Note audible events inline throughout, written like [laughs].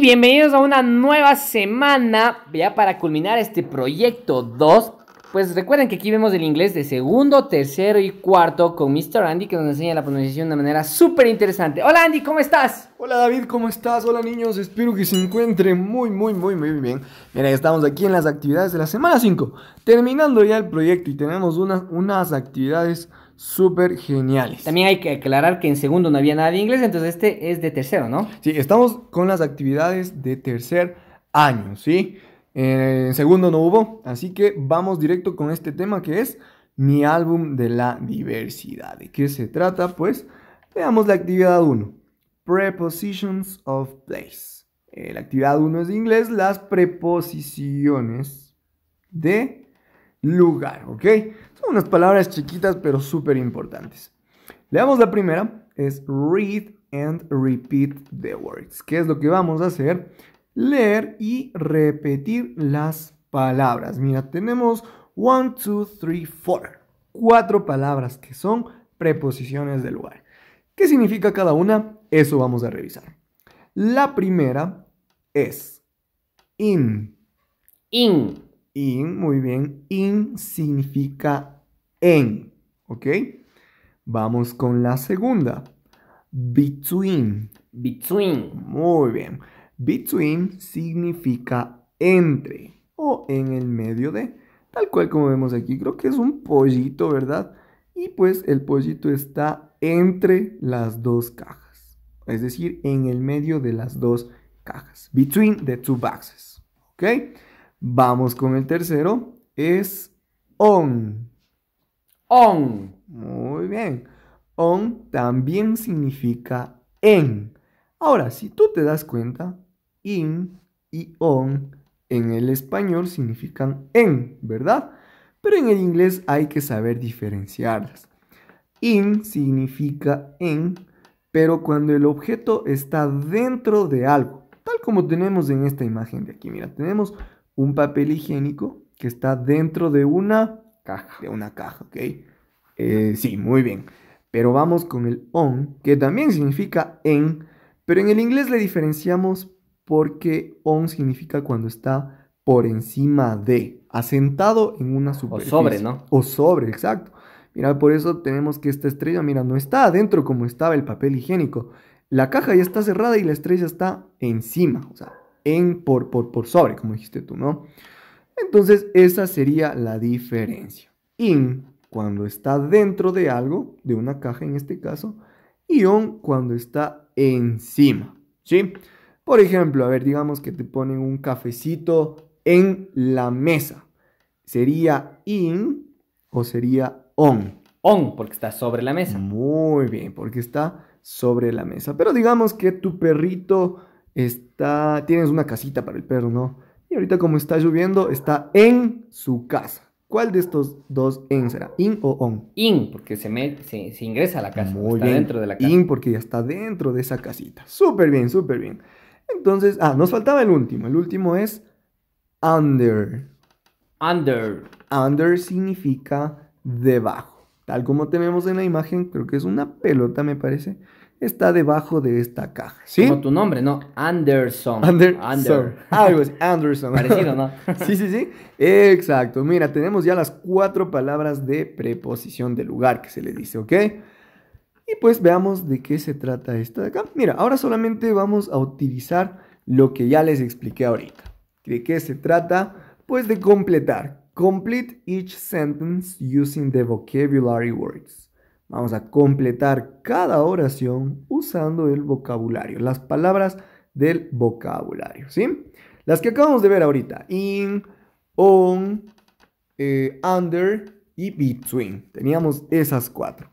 bienvenidos a una nueva semana ya para culminar este proyecto 2. Pues recuerden que aquí vemos el inglés de segundo, tercero y cuarto con Mr. Andy que nos enseña la pronunciación de manera súper interesante. Hola Andy, ¿cómo estás? Hola David, ¿cómo estás? Hola niños, espero que se encuentren muy, muy, muy, muy bien. Mira, estamos aquí en las actividades de la semana 5, terminando ya el proyecto y tenemos unas actividades súper geniales. También hay que aclarar que en segundo no había nada de inglés, entonces este es de tercero, ¿no? Sí, estamos con las actividades de tercer año, ¿sí? Eh, en segundo no hubo, así que vamos directo con este tema que es mi álbum de la diversidad. ¿De qué se trata? Pues veamos la actividad 1. Prepositions of place. Eh, la actividad 1 es de inglés, las preposiciones de lugar, ¿ok? Son unas palabras chiquitas pero súper importantes. Leamos la primera, es read and repeat the words. ¿Qué es lo que vamos a hacer? Leer y repetir las palabras. Mira, tenemos one, two, three, four. Cuatro palabras que son preposiciones de lugar. ¿Qué significa cada una? Eso vamos a revisar. La primera es in. In. In, muy bien. In significa en, ¿ok? Vamos con la segunda. Between. Between. Muy bien. Between significa entre o en el medio de. Tal cual como vemos aquí, creo que es un pollito, ¿verdad? Y pues el pollito está entre las dos cajas. Es decir, en el medio de las dos cajas. Between the two boxes. ¿Ok? Vamos con el tercero, es on. On. Muy bien. On también significa en. Ahora, si tú te das cuenta, in y on en el español significan en, ¿verdad? Pero en el inglés hay que saber diferenciarlas. In significa en, pero cuando el objeto está dentro de algo, tal como tenemos en esta imagen de aquí. Mira, tenemos un papel higiénico que está dentro de una caja. De una caja, ¿ok? Eh, sí, muy bien. Pero vamos con el on, que también significa en, pero en el inglés le diferenciamos porque on significa cuando está por encima de, asentado en una superficie. O sobre, ¿no? O sobre, exacto. Mira, por eso tenemos que esta estrella, mira, no está adentro como estaba el papel higiénico. La caja ya está cerrada y la estrella está encima, o sea, en, por, por, por sobre, como dijiste tú, ¿no? Entonces, esa sería la diferencia. In cuando está dentro de algo, de una caja en este caso, y on cuando está encima, ¿sí? Por ejemplo, a ver, digamos que te ponen un cafecito en la mesa. ¿Sería in o sería on? On, porque está sobre la mesa. Muy bien, porque está sobre la mesa. Pero digamos que tu perrito está, tienes una casita para el perro, ¿no? Y ahorita como está lloviendo, está en su casa. ¿Cuál de estos dos en será? ¿In o on? In, porque se, mete, se, ingresa a la casa, Muy está dentro de la casa. In, porque ya está dentro de esa casita. Súper bien, súper bien. Entonces, ah, nos faltaba el último. El último es under. Under. Under significa debajo. Tal como tenemos en la imagen, creo que es una pelota, me parece está debajo de esta caja. ¿Sí? Como tu nombre, ¿no? Anderson. Anderson. ah, Anderson. Parecido, ¿no? [laughs] sí, sí, sí. Exacto. Mira, tenemos ya las cuatro palabras de preposición de lugar que se le dice, ¿ok? Y pues veamos de qué se trata esta de acá. Mira, ahora solamente vamos a utilizar lo que ya les expliqué ahorita. ¿De qué se trata? Pues de completar. Complete each sentence using the vocabulary words. Vamos a completar cada oración usando el vocabulario, las palabras del vocabulario, ¿sí? Las que acabamos de ver ahorita, in, on, eh, under y between. Teníamos esas cuatro.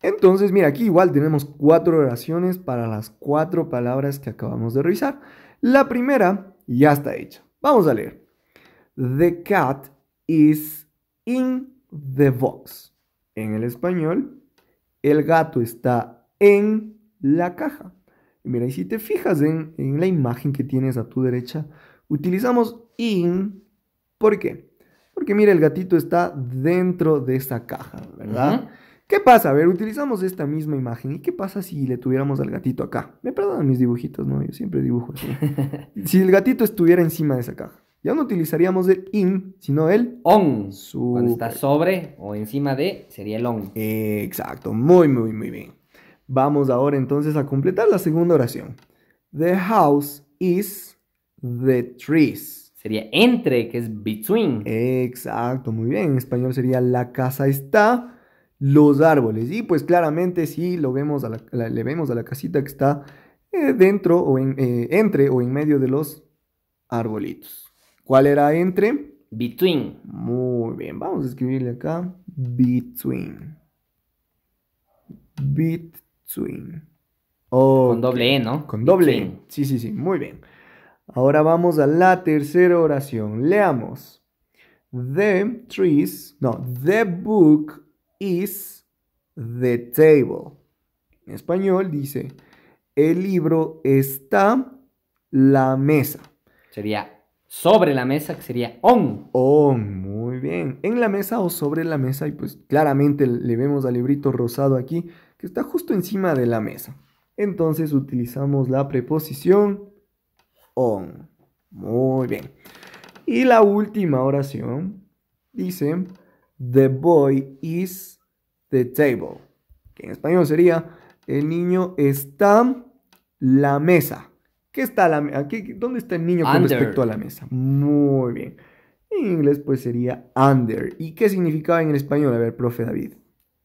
Entonces, mira, aquí igual tenemos cuatro oraciones para las cuatro palabras que acabamos de revisar. La primera ya está hecha. Vamos a leer. The cat is in the box en el español, el gato está en la caja. Mira, y si te fijas en, la imagen que tienes a tu derecha, utilizamos in. ¿Por qué? Porque mira, el gatito está dentro de esa caja, ¿verdad? ¿Qué pasa? A ver, utilizamos esta misma imagen. ¿Y qué pasa si le tuviéramos al gatito acá? Me perdonan mis dibujitos, ¿no? Yo siempre dibujo así. [laughs] si el gatito estuviera encima de esa caja ya no utilizaríamos el in, sino el on. Cuando está sobre o encima de, sería el on. Exacto, muy, muy, muy bien. Vamos ahora entonces a completar la segunda oración. The house is the trees. Sería entre, que es between. Exacto, muy bien. En español sería la casa está los árboles. Y pues claramente si lo vemos le vemos a la casita que está eh, dentro o en, eh, entre o en medio de los arbolitos. ¿Cuál era entre? Between. Muy bien, vamos a escribirle acá. Between. Between. Con doble E, ¿no? Con doble E. Sí, sí, sí, muy bien. Ahora vamos a la tercera oración. Leamos. The trees, no, the book is the table. En español dice, el libro está la mesa. Sería sobre la mesa, que sería on. On, muy bien. En la mesa o sobre la mesa, y pues claramente le vemos al librito rosado aquí, que está justo encima de la mesa. Entonces utilizamos la preposición on. Muy bien. Y la última oración dice, The boy is the table. Que en español sería, el niño está la mesa está la ¿Dónde está el niño con respecto a la mesa? Muy bien. En inglés pues sería under. ¿Y qué significaba en el español? A ver, profe David.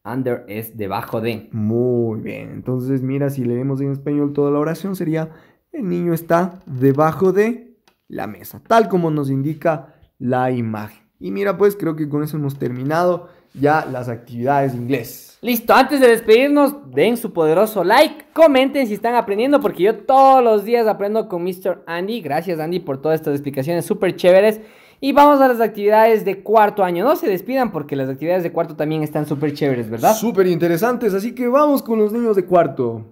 Under es debajo de. Muy bien. Entonces, mira, si leemos en español toda la oración sería el niño está debajo de la mesa, tal como nos indica la imagen. Y mira, pues creo que con eso hemos terminado ya las actividades de inglés. Listo, antes de despedirnos, den su poderoso like, comenten si están aprendiendo, porque yo todos los días aprendo con Mr. Andy. Gracias Andy por todas estas explicaciones súper chéveres. Y vamos a las actividades de cuarto año. No se despidan porque las actividades de cuarto también están súper chéveres, ¿verdad? Súper interesantes, así que vamos con los niños de cuarto.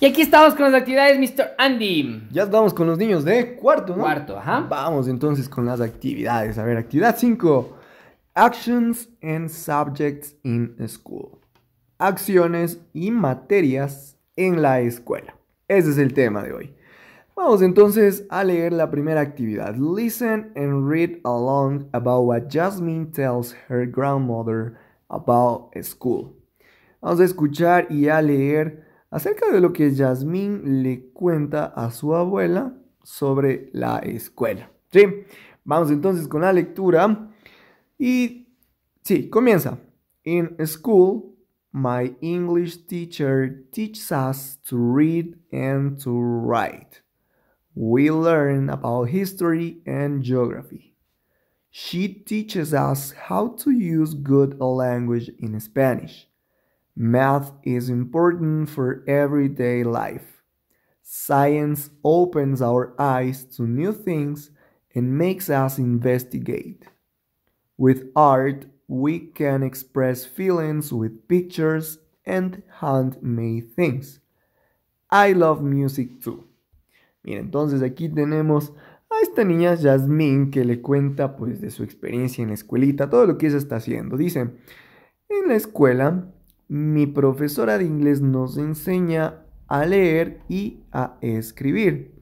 Y aquí estamos con las actividades, Mr. Andy. Ya estamos con los niños de cuarto, ¿no? Cuarto, ajá. Vamos entonces con las actividades. A ver, actividad 5. Actions and subjects in school. Acciones y materias en la escuela. Ese es el tema de hoy. Vamos entonces a leer la primera actividad. Listen and read along about what Jasmine tells her grandmother about school. Vamos a escuchar y a leer acerca de lo que Yasmín le cuenta a su abuela sobre la escuela. ¿Sí? Vamos entonces con la lectura. Y sí, comienza. In school, my English teacher teaches us to read and to write. We learn about history and geography. She teaches us how to use good language in Spanish. Math is important for everyday life. Science opens our eyes to new things and makes us investigate. With art, we can express feelings with pictures and handmade things. I love music too. Mira, entonces aquí tenemos a esta niña Jasmine que le cuenta pues de su experiencia en la escuelita, todo lo que ella está haciendo. Dice, en la escuela Mi profesora de inglés nos enseña a leer y a escribir.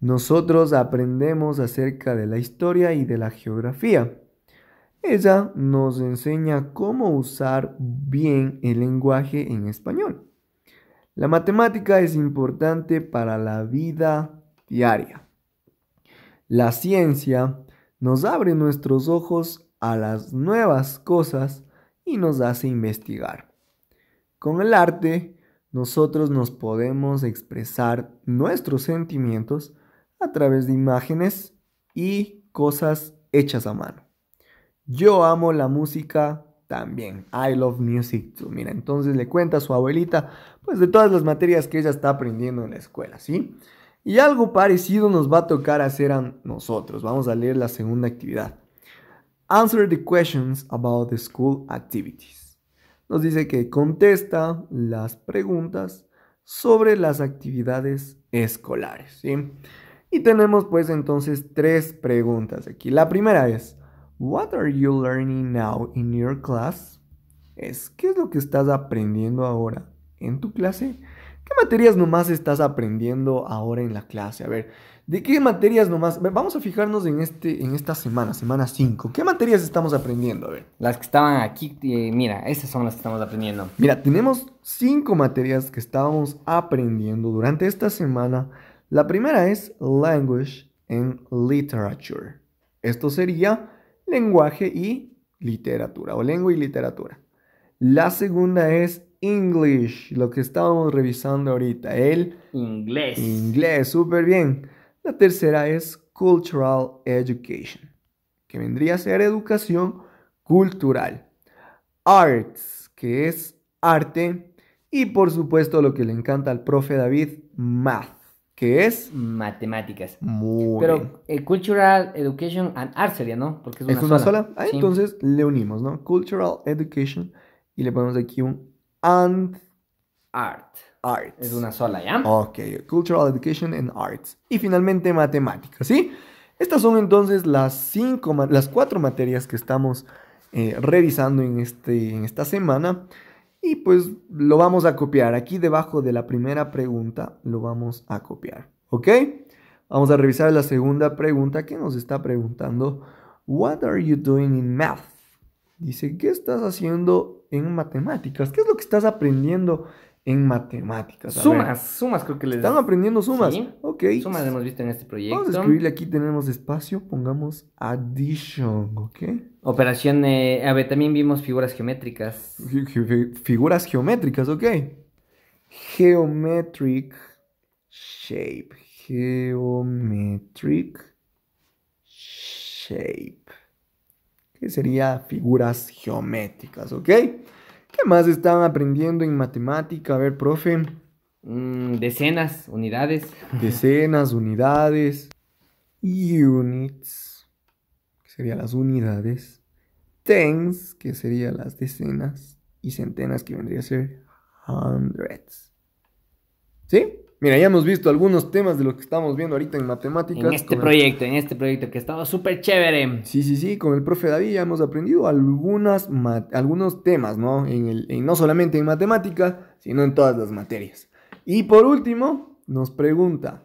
Nosotros aprendemos acerca de la historia y de la geografía. Ella nos enseña cómo usar bien el lenguaje en español. La matemática es importante para la vida diaria. La ciencia nos abre nuestros ojos a las nuevas cosas y nos hace investigar. Con el arte, nosotros nos podemos expresar nuestros sentimientos a través de imágenes y cosas hechas a mano. Yo amo la música también. I love music too. Mira, entonces le cuenta a su abuelita, pues de todas las materias que ella está aprendiendo en la escuela, ¿sí? Y algo parecido nos va a tocar hacer a nosotros. Vamos a leer la segunda actividad. Answer the questions about the school activities nos dice que contesta las preguntas sobre las actividades escolares. ¿sí? Y tenemos pues entonces tres preguntas aquí. La primera es, What are you learning now in your class? Es, ¿qué es lo que estás aprendiendo ahora en tu clase? ¿Qué materias nomás estás aprendiendo ahora en la clase? A ver, ¿De qué materias nomás? Vamos a fijarnos en, este, en esta semana, semana 5. ¿Qué materias estamos aprendiendo? ver. Las que estaban aquí, mira, esas son las que estamos aprendiendo. Mira, tenemos 5 materias que estábamos aprendiendo durante esta semana. La primera es Language and Literature. Esto sería lenguaje y literatura, o lengua y literatura. La segunda es English, lo que estábamos revisando ahorita, el inglés. Inglés, súper bien. La tercera es Cultural Education, que vendría a ser educación cultural. Arts, que es arte. Y por supuesto lo que le encanta al profe David, math, que es... Matemáticas. Muy Pero eh, Cultural Education and Arts sería, ¿no? Porque es una, sola. Ah, entonces le unimos, ¿no? Cultural Education y le ponemos aquí un and Art. Es una sola, ¿ya? Ok, Cultural Education and Arts. Y finalmente matemáticas, ¿sí? Estas son entonces las, cinco, las cuatro materias que estamos eh, revisando en, este, en esta semana. Y pues lo vamos a copiar. Aquí debajo de la primera pregunta lo vamos a copiar. ¿Ok? Vamos a revisar la segunda pregunta que nos está preguntando. What are you doing in math? Dice, ¿qué estás haciendo en matemáticas? ¿Qué es lo que estás aprendiendo en matemáticas. sumas, sumas creo que les Están aprendiendo sumas. ¿Sí? Ok. Sumas hemos visto en este proyecto. Vamos a escribirle aquí, tenemos espacio, pongamos addition, ¿ok? Operación, eh, a ver, también vimos figuras geométricas. Figuras geométricas, ok. Geometric shape. Geometric shape. Que sería figuras geométricas, ¿ok? ¿Qué más están aprendiendo en matemática? A ver, profe. Mm, decenas, unidades. Decenas, [laughs] unidades. Units, que serían las unidades. Tens, que serían las decenas. Y centenas, que vendría a ser hundreds. ¿Sí? Mira, ya hemos visto algunos temas de lo que estamos viendo ahorita en matemáticas. En este proyecto, en este proyecto que estaba súper chévere. Sí, sí, sí, con el profe David ya hemos aprendido algunas algunos temas, ¿no? En no solamente en matemáticas, sino en todas las materias. Y por último, nos pregunta,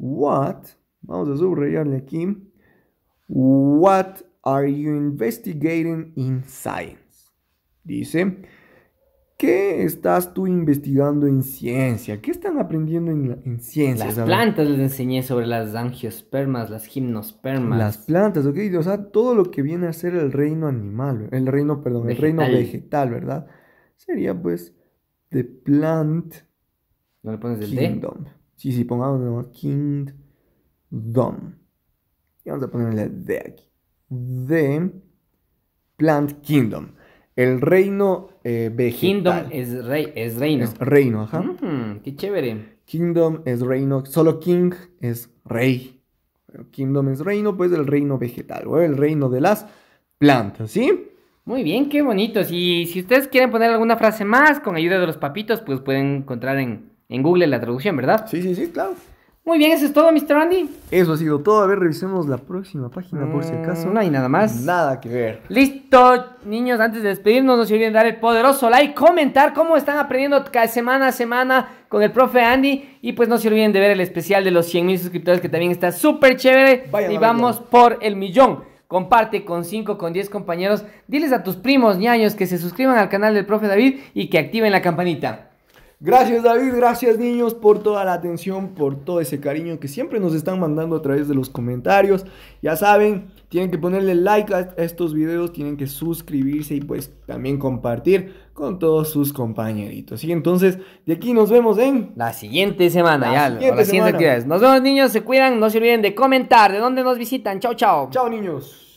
what, vamos a subrayarle aquí, what are you investigating in science? Dice, ¿Qué estás tú investigando en ciencia? ¿Qué están aprendiendo en, en ciencia? Las plantas les enseñé sobre las angiospermas, las gimnospermas. Las plantas, ok. O sea, todo lo que viene a ser el reino animal, el reino, perdón, el reino vegetal, ¿verdad? Sería pues The Plant ¿No le pones el Kingdom. Sí, sí, pongamos Kingdom. Y vamos a ponerle D aquí. The Plant Kingdom. El reino eh, vegetal. Kingdom es, rey, es reino. Es reino, ajá. Mm, qué chévere. Kingdom es reino. Solo king es rey. Kingdom es reino, pues el reino vegetal, o el reino de las plantas, ¿sí? Muy bien, qué bonito. Y si ustedes quieren poner alguna frase más con ayuda de los papitos, pues pueden encontrar en, en Google la traducción, ¿verdad? Sí, sí, sí, claro. Muy bien, eso es todo, Mr. Andy. Eso ha sido todo. A ver, revisemos la próxima página por si acaso. Mm, no hay nada más. Nada que ver. Listo, niños, antes de despedirnos, no se olviden dar el poderoso like, comentar cómo están aprendiendo cada semana a semana con el profe Andy. Y pues no se olviden de ver el especial de los 100 mil suscriptores que también está súper chévere. y vamos por el millón. Comparte con 5, con 10 compañeros. Diles a tus primos ñaños que se suscriban al canal del profe David y que activen la campanita. Gracias David, gracias niños por toda la atención, por todo ese cariño que siempre nos están mandando a través de los comentarios. Ya saben, tienen que ponerle like a estos videos, tienen que suscribirse y pues también compartir con todos sus compañeritos. Y entonces, de aquí nos vemos en la siguiente semana, ya, siguiente las Nos vemos niños, se cuidan, no se olviden de comentar, de dónde nos visitan. Chao, chao. Chao niños.